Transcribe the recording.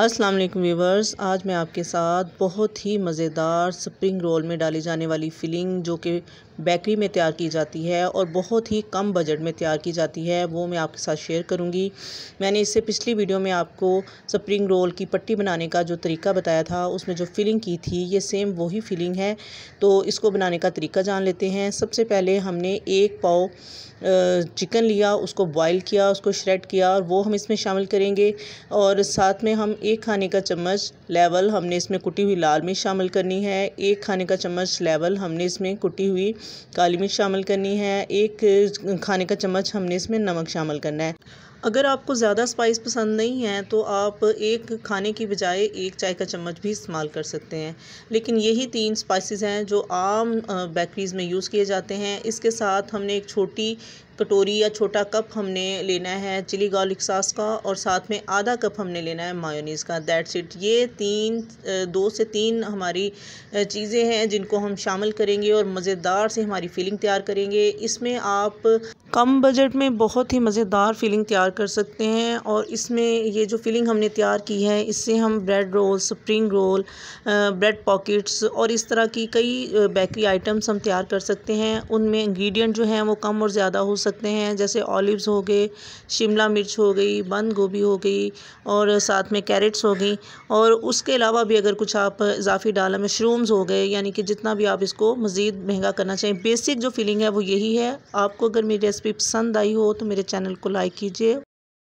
अस्सलाम वालेकुम व्यूवर्स आज मैं आपके साथ बहुत ही मज़ेदार स्प्रिंग रोल में डाली जाने वाली फिलिंग जो कि बेकरी में तैयार की जाती है और बहुत ही कम बजट में तैयार की जाती है वो मैं आपके साथ शेयर करूंगी मैंने इससे पिछली वीडियो में आपको स्प्रिंग रोल की पट्टी बनाने का जो तरीका बताया था उसमें जो फिलिंग की थी ये सेम वही फिलिंग है तो इसको बनाने का तरीका जान लेते हैं सबसे पहले हमने एक पाव चिकन लिया उसको बॉईल किया उसको श्रेड किया और वो हम इसमें शामिल करेंगे और साथ में हम एक खाने का चम्मच लेवल हमने इसमें कुटी हुई लाल मिर्च शामिल करनी है एक खाने का चम्मच लेवल हमने इसमें कुटी हुई काली मिर्च शामिल करनी है एक खाने का चम्मच हमने इसमें नमक शामिल करना है अगर आपको ज़्यादा स्पाइस पसंद नहीं है तो आप एक खाने की बजाय एक चाय का चम्मच भी इस्तेमाल कर सकते हैं लेकिन यही तीन स्पाइसेस हैं जो आम बेकरीज़ में यूज़ किए जाते हैं इसके साथ हमने एक छोटी कटोरी या छोटा कप हमने लेना है चिली गार्लिक सास का और साथ में आधा कप हमने लेना है मायोनीज़ का दैट्स इट ये तीन दो से तीन हमारी चीज़ें हैं जिनको हम शामिल करेंगे और मज़ेदार से हमारी फीलिंग तैयार करेंगे इसमें आप कम बजट में बहुत ही मज़ेदार फीलिंग तैयार कर सकते हैं और इसमें ये जो फीलिंग हमने तैयार की है इससे हम bread roll spring roll bread pockets और इस तरह की कई बेकरी आइटम्स हम तैयार कर सकते हैं उनमें इंग्रेडिएंट जो हैं वो कम और ज़्यादा हो सकते सकते हैं जैसे ऑलिव्स हो गए शिमला मिर्च हो गई बंद गोभी हो गई और साथ में कैरेट्स हो गई और उसके अलावा भी अगर कुछ आप इजाफी डाला मशरूम्स हो गए यानी कि जितना भी आप इसको मज़ीद महंगा करना चाहिए बेसिक जो फीलिंग है वो यही है आपको अगर मेरी रेसिपी पसंद आई हो तो मेरे चैनल को लाइक कीजिए